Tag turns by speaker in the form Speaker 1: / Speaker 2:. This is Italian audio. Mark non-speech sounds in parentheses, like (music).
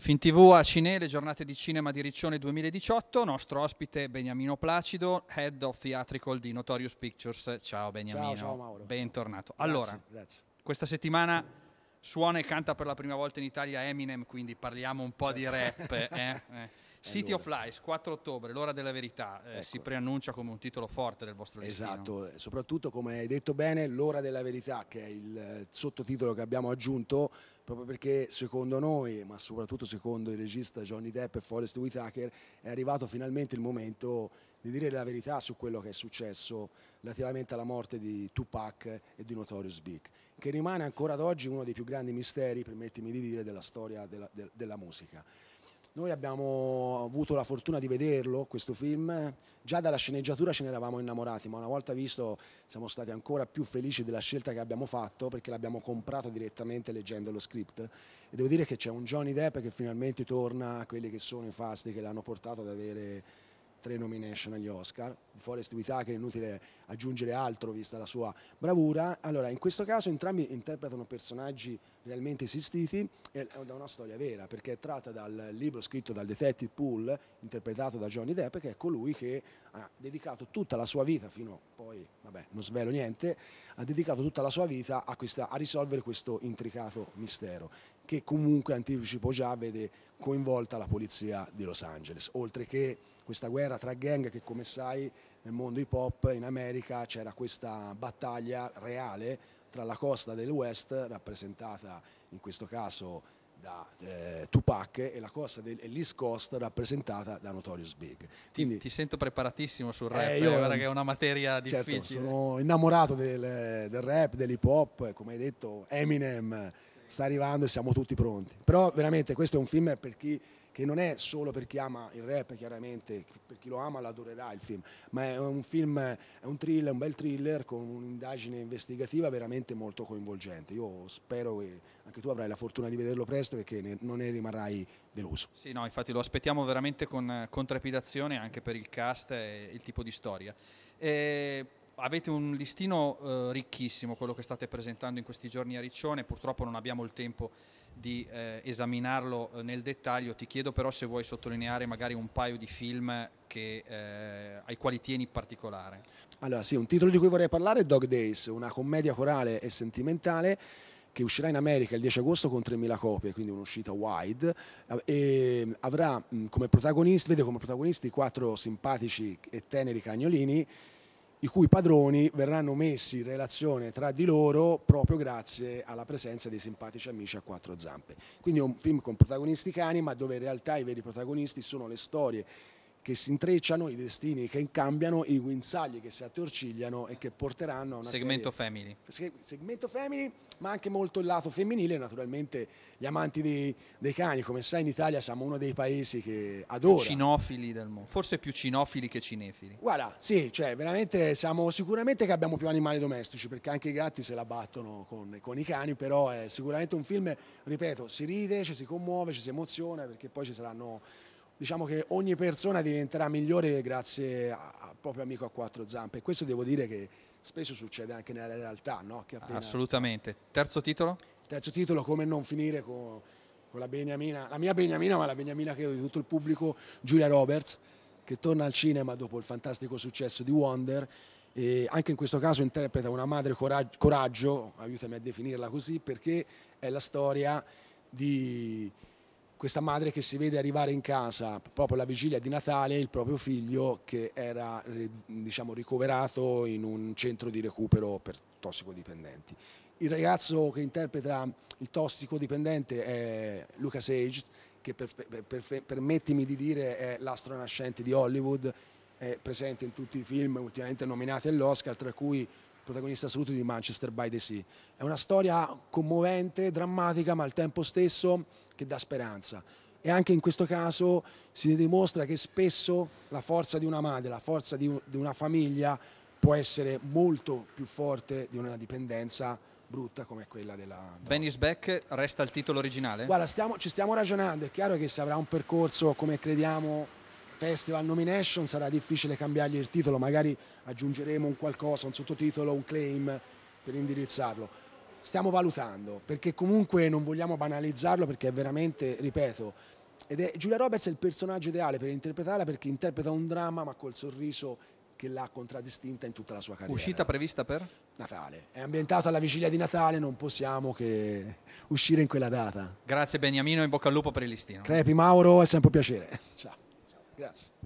Speaker 1: Fin TV a Cine, le giornate di cinema di Riccione 2018, nostro ospite Beniamino Placido, Head of Theatrical di Notorious Pictures. Ciao Beniamino. Ciao, ciao Mauro. Bentornato. Grazie, allora, grazie. questa settimana suona e canta per la prima volta in Italia Eminem, quindi parliamo un po' certo. di rap. Eh? Eh. City of Lies, 4 ottobre, l'ora della verità, eh, ecco. si preannuncia come un titolo forte del vostro esatto.
Speaker 2: Esatto, soprattutto come hai detto bene, l'ora della verità, che è il eh, sottotitolo che abbiamo aggiunto, proprio perché secondo noi, ma soprattutto secondo il regista Johnny Depp e Forrest Whitaker, è arrivato finalmente il momento di dire la verità su quello che è successo relativamente alla morte di Tupac e di Notorious Big, che rimane ancora ad oggi uno dei più grandi misteri, permettimi di dire, della storia della, della musica. Noi abbiamo avuto la fortuna di vederlo, questo film, già dalla sceneggiatura ce ne eravamo innamorati, ma una volta visto siamo stati ancora più felici della scelta che abbiamo fatto perché l'abbiamo comprato direttamente leggendo lo script e devo dire che c'è un Johnny Depp che finalmente torna a quelli che sono i fasti che l'hanno portato ad avere tre nomination agli Oscar, Forest Whitaker è inutile aggiungere altro vista la sua bravura, allora in questo caso entrambi interpretano personaggi realmente esistiti è una storia vera perché è tratta dal libro scritto dal detective Poole interpretato da Johnny Depp che è colui che ha dedicato tutta la sua vita fino a poi vabbè non svelo niente ha dedicato tutta la sua vita a, questa, a risolvere questo intricato mistero che comunque anticipo già vede coinvolta la polizia di Los Angeles oltre che questa guerra tra gang che come sai nel mondo hip hop, in America c'era questa battaglia reale tra la costa del West, rappresentata in questo caso da eh, Tupac e la costa dell'East Coast rappresentata
Speaker 1: da Notorious Big. Quindi, ti, ti sento preparatissimo sul eh, rap, eh, io, è una materia certo, difficile. Certo,
Speaker 2: sono innamorato del, del rap, dell'hip hop, come hai detto Eminem, sta arrivando e siamo tutti pronti. Però veramente questo è un film per chi, che non è solo per chi ama il rap, chiaramente, per chi lo ama l'adorerà il film, ma è un film, è un thriller, un bel thriller con un'indagine investigativa veramente molto coinvolgente. Io spero che anche tu avrai la fortuna di vederlo presto perché ne, non ne rimarrai deluso.
Speaker 1: Sì, no, infatti lo aspettiamo veramente con, con trepidazione anche per il cast e il tipo di storia. Eh, avete un listino eh, ricchissimo, quello che state presentando in questi giorni a Riccione, purtroppo non abbiamo il tempo di eh, esaminarlo eh, nel dettaglio, ti chiedo però se vuoi sottolineare magari un paio di film che, eh, ai quali tieni particolare.
Speaker 2: Allora sì, un titolo di cui vorrei parlare è Dog Days, una commedia corale e sentimentale che uscirà in America il 10 agosto con 3.000 copie, quindi un'uscita wide, eh, e mm, avrà mm, come protagonisti, vede come protagonisti quattro simpatici e teneri cagnolini i cui padroni verranno messi in relazione tra di loro proprio grazie alla presenza dei simpatici amici a quattro zampe. Quindi è un film con protagonisti cani, ma dove in realtà i veri protagonisti sono le storie che si intrecciano, i destini che cambiano, i guinzagli che si attorcigliano e che porteranno a una segmento serie, family. Segmento family, ma anche molto il lato femminile, naturalmente gli amanti dei, dei cani, come sai in Italia siamo uno dei paesi che adora.
Speaker 1: cinofili del mondo, forse più cinofili che cinefili.
Speaker 2: Guarda, sì, cioè veramente siamo sicuramente che abbiamo più animali domestici, perché anche i gatti se la battono con, con i cani, però è sicuramente un film, ripeto, si ride, ci si commuove, ci si emoziona, perché poi ci saranno diciamo che ogni persona diventerà migliore grazie al proprio amico a quattro zampe. questo devo dire che spesso succede anche nella realtà. No? Appena...
Speaker 1: Assolutamente. Terzo titolo?
Speaker 2: Terzo titolo, come non finire con, con, la Beniamina, la mia Beniamina, ma la Beniamina credo di tutto il pubblico, Giulia Roberts, che torna al cinema dopo il fantastico successo di Wonder. E anche in questo caso interpreta una madre coraggio, coraggio aiutami a definirla così, perché è la storia di questa madre che si vede arrivare in casa proprio la vigilia di Natale il proprio figlio che era eh, diciamo, ricoverato in un centro di recupero per tossicodipendenti. Il ragazzo che interpreta il tossicodipendente è Lucas Age, che per, per, per, permettimi di dire è l'astro nascente di Hollywood, è presente in tutti i film ultimamente nominati all'Oscar, tra cui protagonista assoluto di Manchester by the Sea. È una storia commovente, drammatica, ma al tempo stesso che dà speranza. E anche in questo caso si dimostra che spesso la forza di una madre, la forza di, un, di una famiglia può essere molto più forte di una dipendenza brutta come quella della...
Speaker 1: Ben is back resta il titolo originale? Guarda, stiamo,
Speaker 2: ci stiamo ragionando, è chiaro che se avrà un percorso come crediamo festival nomination sarà difficile cambiargli il titolo, magari aggiungeremo un qualcosa, un sottotitolo, un claim per indirizzarlo. Stiamo valutando, perché comunque non vogliamo banalizzarlo, perché è veramente, ripeto, ed è, Giulia Roberts è il personaggio ideale per interpretarla, perché interpreta un dramma ma col sorriso che l'ha contraddistinta in tutta la sua carriera. Uscita
Speaker 1: prevista per? Natale.
Speaker 2: È ambientato alla vigilia di Natale, non possiamo che uscire in quella data.
Speaker 1: Grazie Beniamino, in bocca al lupo per il listino. Crepi
Speaker 2: Mauro, è sempre un piacere. (laughs) Ciao.
Speaker 1: Grazie.